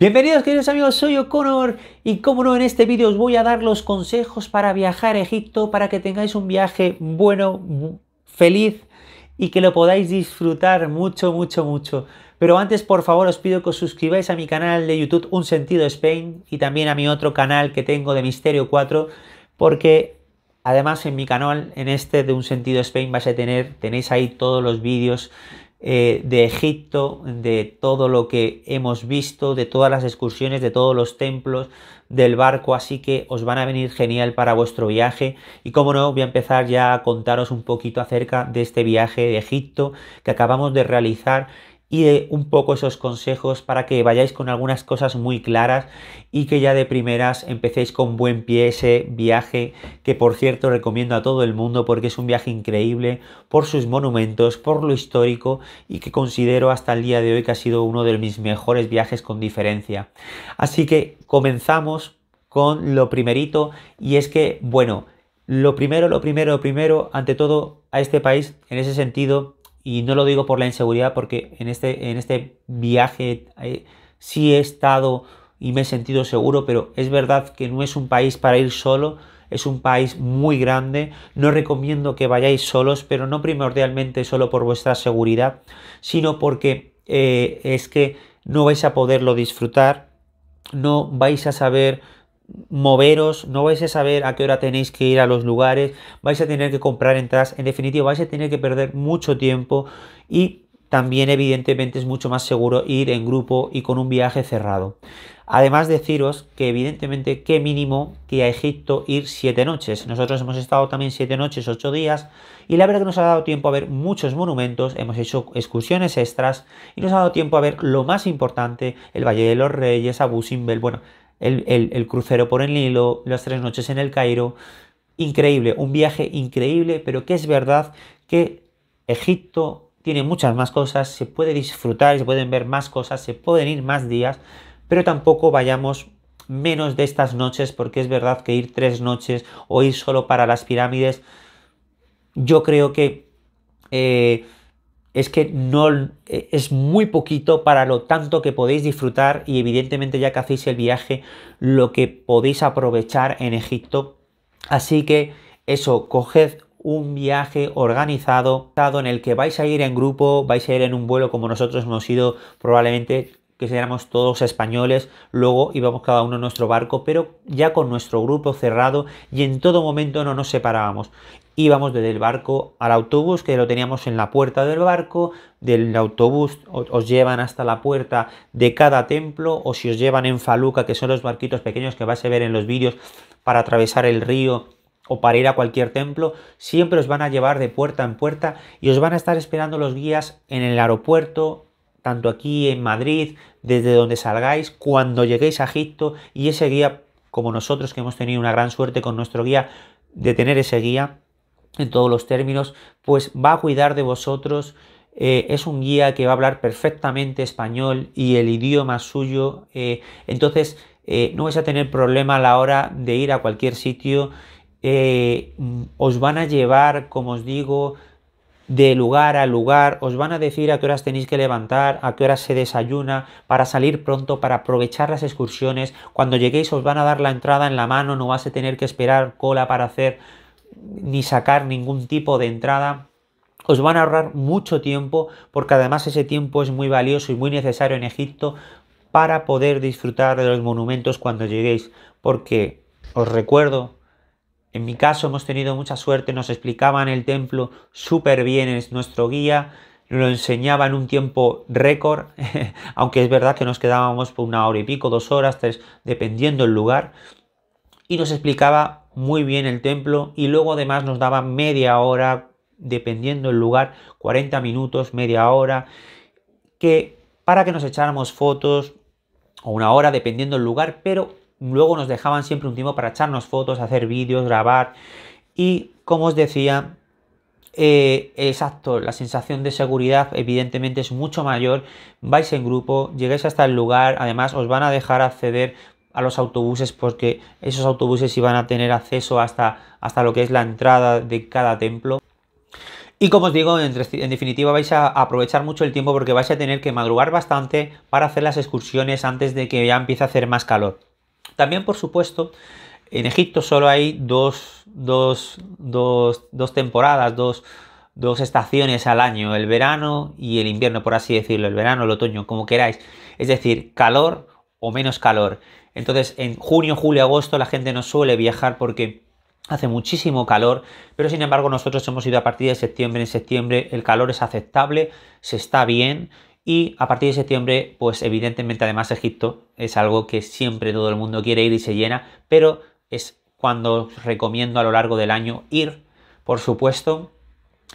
Bienvenidos queridos amigos, soy O'Connor y como no en este vídeo os voy a dar los consejos para viajar a Egipto para que tengáis un viaje bueno, feliz y que lo podáis disfrutar mucho, mucho, mucho. Pero antes por favor os pido que os suscribáis a mi canal de YouTube Un Sentido Spain y también a mi otro canal que tengo de Misterio 4 porque además en mi canal, en este de Un Sentido Spain vais a tener, tenéis ahí todos los vídeos eh, de Egipto, de todo lo que hemos visto, de todas las excursiones, de todos los templos, del barco, así que os van a venir genial para vuestro viaje. Y como no, voy a empezar ya a contaros un poquito acerca de este viaje de Egipto que acabamos de realizar y un poco esos consejos para que vayáis con algunas cosas muy claras y que ya de primeras empecéis con buen pie ese viaje que por cierto recomiendo a todo el mundo porque es un viaje increíble por sus monumentos, por lo histórico y que considero hasta el día de hoy que ha sido uno de mis mejores viajes con diferencia. Así que comenzamos con lo primerito y es que bueno, lo primero, lo primero, lo primero, ante todo a este país en ese sentido y no lo digo por la inseguridad, porque en este, en este viaje eh, sí he estado y me he sentido seguro, pero es verdad que no es un país para ir solo, es un país muy grande, no recomiendo que vayáis solos, pero no primordialmente solo por vuestra seguridad, sino porque eh, es que no vais a poderlo disfrutar, no vais a saber moveros, no vais a saber a qué hora tenéis que ir a los lugares, vais a tener que comprar entradas, en definitiva vais a tener que perder mucho tiempo y también evidentemente es mucho más seguro ir en grupo y con un viaje cerrado. Además deciros que evidentemente que mínimo que a Egipto ir siete noches. Nosotros hemos estado también siete noches, ocho días y la verdad que nos ha dado tiempo a ver muchos monumentos, hemos hecho excursiones extras y nos ha dado tiempo a ver lo más importante, el Valle de los Reyes, Abu Simbel, bueno, el, crucero por el Nilo, las tres noches en el Cairo. Increíble, un viaje increíble, pero que es verdad que Egipto tiene muchas más cosas, se puede disfrutar, se pueden ver más cosas, se pueden ir más días, pero tampoco vayamos menos de estas noches, porque es verdad que ir tres noches o ir solo para las pirámides, yo creo que eh, es que no eh, es muy poquito para lo tanto que podéis disfrutar y evidentemente ya que hacéis el viaje lo que podéis aprovechar en Egipto. Así que eso, coged un viaje organizado en el que vais a ir en grupo, vais a ir en un vuelo como nosotros hemos ido probablemente que éramos todos españoles, luego íbamos cada uno en nuestro barco, pero ya con nuestro grupo cerrado y en todo momento no nos separábamos. Íbamos desde el barco al autobús, que lo teníamos en la puerta del barco, del autobús os llevan hasta la puerta de cada templo, o si os llevan en faluca, que son los barquitos pequeños que vais a ver en los vídeos para atravesar el río o para ir a cualquier templo, siempre os van a llevar de puerta en puerta y os van a estar esperando los guías en el aeropuerto, tanto aquí en Madrid, desde donde salgáis, cuando lleguéis a Egipto y ese guía, como nosotros que hemos tenido una gran suerte con nuestro guía, de tener ese guía en todos los términos, pues va a cuidar de vosotros. Eh, es un guía que va a hablar perfectamente español y el idioma suyo. Eh, entonces, eh, no vais a tener problema a la hora de ir a cualquier sitio. os van a llevar, como os digo, de lugar a lugar, os van a decir a qué horas tenéis que levantar, a qué horas se desayuna, para salir pronto, para aprovechar las excursiones, cuando lleguéis os van a dar la entrada en la mano, no vas a tener que esperar cola para hacer ni sacar ningún tipo de entrada. Os van a ahorrar mucho tiempo porque además ese tiempo es muy valioso y muy necesario en Egipto para poder disfrutar de los monumentos cuando lleguéis. Porque os recuerdo en mi caso hemos tenido mucha suerte, nos explicaban el templo súper bien, es nuestro guía, lo enseñaba en un tiempo récord, aunque es verdad que nos quedábamos por una hora y pico, dos horas, tres, dependiendo el lugar, y nos explicaba muy bien el templo y luego además nos daba media hora, dependiendo el lugar, 40 minutos, media hora, que para que nos echáramos fotos o una hora, dependiendo el lugar, pero Luego nos dejaban siempre un tiempo para echarnos fotos, hacer vídeos, grabar. Y como os decía, eh, exacto, la sensación de seguridad evidentemente es mucho mayor. Vais en grupo, llegáis hasta el lugar, además os van a dejar acceder a los autobuses porque esos autobuses iban a tener acceso hasta, hasta lo que es la entrada de cada templo. Y como os digo, en, definitiva vais a aprovechar mucho el tiempo porque vais a tener que madrugar bastante para hacer las excursiones antes de que ya empiece a hacer más calor. También, por supuesto, en Egipto solo hay dos, temporadas, dos, dos estaciones al año, el verano y el invierno, por así decirlo, el verano, el otoño, como queráis. Es decir, calor o menos calor. Entonces, en junio, julio, agosto la gente no suele viajar porque hace muchísimo calor, pero sin embargo nosotros hemos ido a partir de septiembre en septiembre, el calor es aceptable, se está bien, y a partir de septiembre, pues evidentemente además Egipto es algo que siempre todo el mundo quiere ir y se llena, pero es cuando os recomiendo a lo largo del año ir, por supuesto.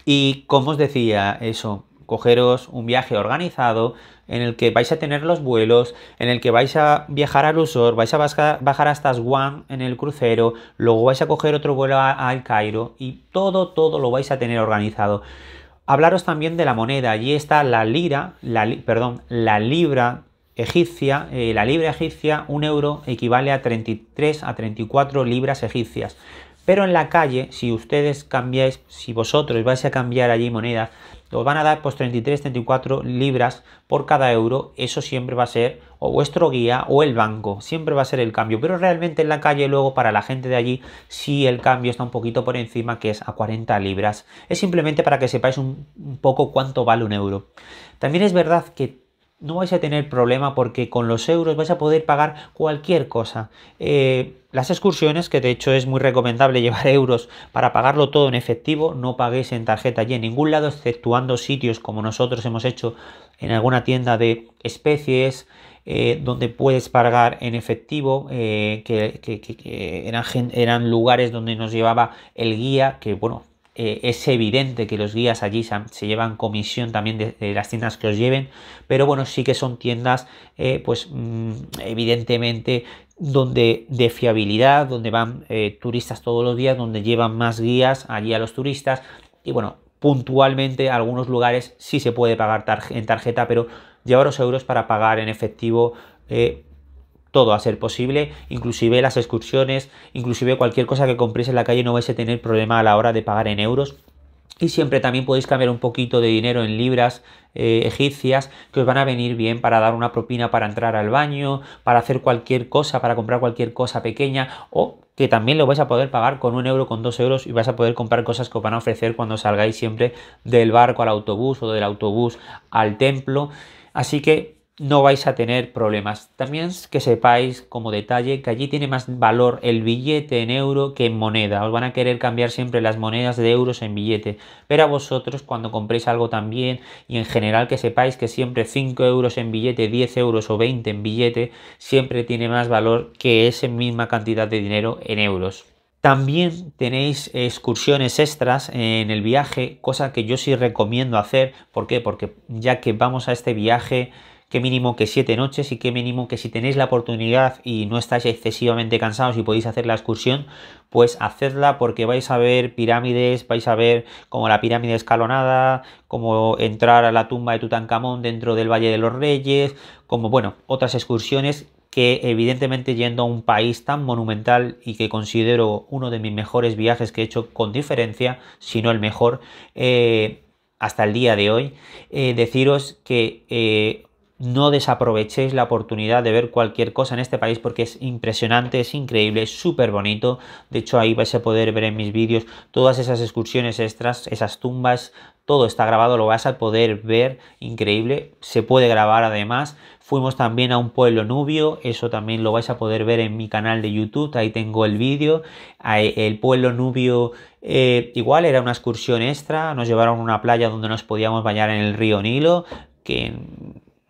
Y como os decía, eso, cogeros un viaje organizado en el que vais a tener los vuelos, en el que vais a viajar al USOR, vais a bajar hasta Aswan en el crucero, luego vais a coger otro vuelo al Cairo y todo, todo lo vais a tener organizado. Hablaros también de la moneda. Allí está la lira, perdón, la libra egipcia. Eh, la libra egipcia, un euro equivale a 33 a 34 libras egipcias. Pero en la calle, si ustedes cambiáis, si vosotros vais a cambiar allí moneda, os van a dar pues 33, 34 libras por cada euro. Eso siempre va a ser o vuestro guía o el banco. Siempre va a ser el cambio. Pero realmente en la calle luego para la gente de allí sí el cambio está un poquito por encima que es a 40 libras. Es simplemente para que sepáis un, un poco cuánto vale un euro. También es verdad que no vais a tener problema porque con los euros vais a poder pagar cualquier cosa. Eh, las excursiones, que de hecho es muy recomendable llevar euros para pagarlo todo en efectivo, no paguéis en tarjeta allí en ningún lado, exceptuando sitios como nosotros hemos hecho en alguna tienda de especies, eh, donde puedes pagar en efectivo, eh, que, que, eran, eran lugares donde nos llevaba el guía, que bueno, eh, es evidente que los guías allí se, llevan comisión también de, las tiendas que los lleven, pero bueno, sí que son tiendas, eh, pues mm, evidentemente donde de fiabilidad, donde van eh, turistas todos los días, donde llevan más guías allí a los turistas y bueno, puntualmente algunos lugares sí se puede pagar en tarjeta, pero llevaros euros para pagar en efectivo todo a ser posible, inclusive las excursiones, inclusive cualquier cosa que compréis en la calle no vais a tener problema a la hora de pagar en euros. Y siempre también podéis cambiar un poquito de dinero en libras eh, egipcias que os van a venir bien para dar una propina para entrar al baño, para hacer cualquier cosa, para comprar cualquier cosa pequeña o que también lo vais a poder pagar con un euro, con dos euros y vais a poder comprar cosas que os van a ofrecer cuando salgáis siempre del barco al autobús o del autobús al templo. Así que no vais a tener problemas. También que sepáis como detalle que allí tiene más valor el billete en euro que en moneda. Os van a querer cambiar siempre las monedas de euros en billete. Pero a vosotros cuando compréis algo también y en general que sepáis que siempre 5 euros en billete, 10 euros o 20 en billete, siempre tiene más valor que esa misma cantidad de dinero en euros. También tenéis excursiones extras en el viaje, cosa que yo sí recomiendo hacer. ¿Por qué? Porque ya que vamos a este viaje qué mínimo que siete noches y qué mínimo que si tenéis la oportunidad y no estáis excesivamente cansados y podéis hacer la excursión, pues hacedla porque vais a ver pirámides, vais a ver como la pirámide escalonada, como entrar a la tumba de Tutankamón dentro del Valle de los Reyes, como bueno, otras excursiones que evidentemente yendo a un país tan monumental y que considero uno de mis mejores viajes que he hecho con diferencia, si no el mejor, eh, hasta el día de hoy, eh, deciros que eh, no desaprovechéis la oportunidad de ver cualquier cosa en este país porque es impresionante, es increíble, es súper bonito. De hecho, ahí vais a poder ver en mis vídeos todas esas excursiones extras, esas tumbas, todo está grabado, lo vas a poder ver, increíble, se puede grabar además. Fuimos también a un pueblo nubio, eso también lo vais a poder ver en mi canal de YouTube, ahí tengo el vídeo. E, el pueblo nubio eh, igual era una excursión extra, nos llevaron a una playa donde nos podíamos bañar en el río Nilo, que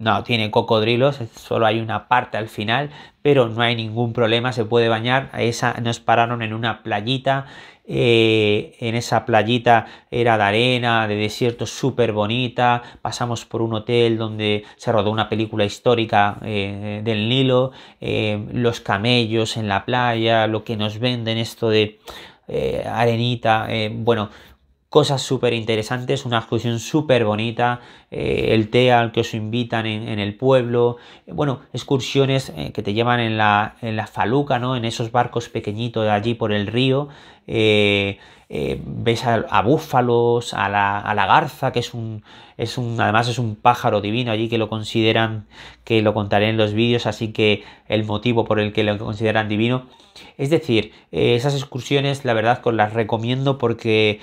no tiene cocodrilos, solo hay una parte al final, pero no hay ningún problema, se puede bañar. esa nos pararon en una playita, eh, en esa playita era de arena, de desierto, súper bonita. Pasamos por un hotel donde se rodó una película histórica eh, del Nilo, eh, los camellos en la playa, lo que nos venden esto de arenita, bueno, cosas súper interesantes, una excursión súper bonita, eh, el té al que os invitan en, el pueblo, eh, bueno, excursiones eh, que te llevan en la, faluca, ¿no? En esos barcos pequeñitos de allí por el río. ves a, búfalos, a la, garza, que es un, es un, además es un pájaro divino allí que lo consideran, que lo contaré en los vídeos, así que el motivo por el que lo consideran divino. Es decir, esas excursiones, la verdad, os las recomiendo porque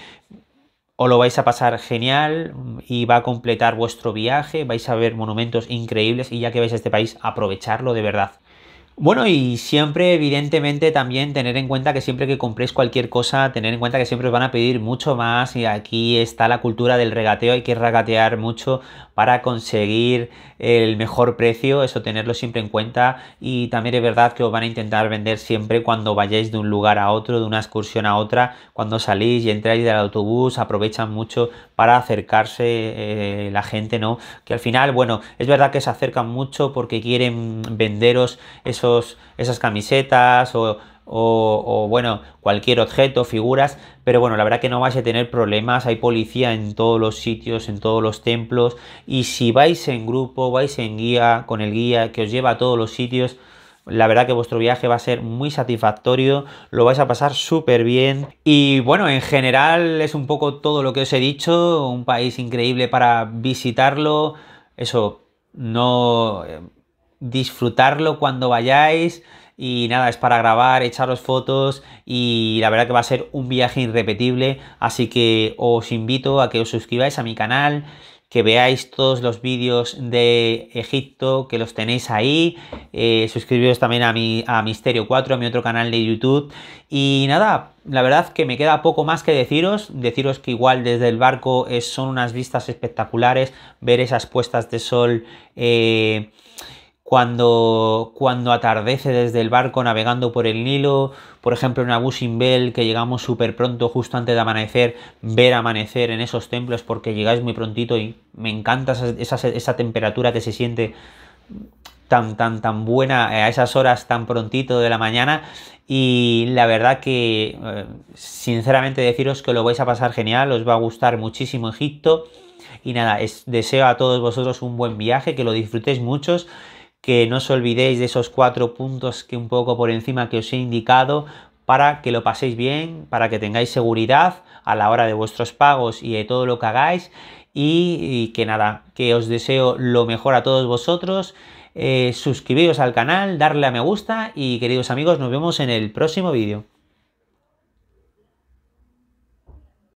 o lo vais a pasar genial y va a completar vuestro viaje, vais a ver monumentos increíbles y ya que vais a este país, aprovecharlo de verdad. Bueno, y siempre, evidentemente, también tener en cuenta que siempre que compréis cualquier cosa, tener en cuenta que siempre os van a pedir mucho más y aquí está la cultura del regateo, hay que regatear mucho para conseguir el mejor precio, eso tenerlo siempre en cuenta y también es verdad que os van a intentar vender siempre cuando vayáis de un lugar a otro, de una excursión a otra, cuando salís y entráis del autobús, aprovechan mucho para acercarse eh, la gente, ¿no? Que al final, bueno, es verdad que se acercan mucho porque quieren venderos esos, esas camisetas o, o, o, bueno, cualquier objeto, figuras, pero bueno, la verdad que no vais a tener problemas, hay policía en todos los sitios, en todos los templos, y si vais en grupo, vais en guía, con el guía que os lleva a todos los sitios, la verdad que vuestro viaje va a ser muy satisfactorio, lo vais a pasar súper bien y bueno, en general es un poco todo lo que os he dicho, un país increíble para visitarlo, eso, no eh, disfrutarlo cuando vayáis y nada, es para grabar, echaros fotos y la verdad que va a ser un viaje irrepetible, así que os invito a que os suscribáis a mi canal, que veáis todos los vídeos de Egipto, que los tenéis ahí. Eh, suscribiros también a, mi, Misterio 4, a mi otro canal de YouTube. Y nada, la verdad que me queda poco más que deciros. Deciros que igual desde el barco son unas vistas espectaculares, ver esas puestas de sol. Eh, cuando, cuando atardece desde el barco navegando por el Nilo, por ejemplo en Abu Simbel, que llegamos súper pronto, justo antes de amanecer, ver amanecer en esos templos porque llegáis muy prontito y me encanta esa, temperatura que se siente tan, tan, tan buena a esas horas tan prontito de la mañana y la verdad que eh, sinceramente deciros que lo vais a pasar genial, os va a gustar muchísimo Egipto y nada, deseo a todos vosotros un buen viaje, que lo disfrutéis muchos que no os olvidéis de esos cuatro puntos que un poco por encima que os he indicado para que lo paséis bien, para que tengáis seguridad a la hora de vuestros pagos y de todo lo que hagáis y, que nada, que os deseo lo mejor a todos vosotros. Eh, suscribiros al canal, darle a me gusta y queridos amigos, nos vemos en el próximo vídeo.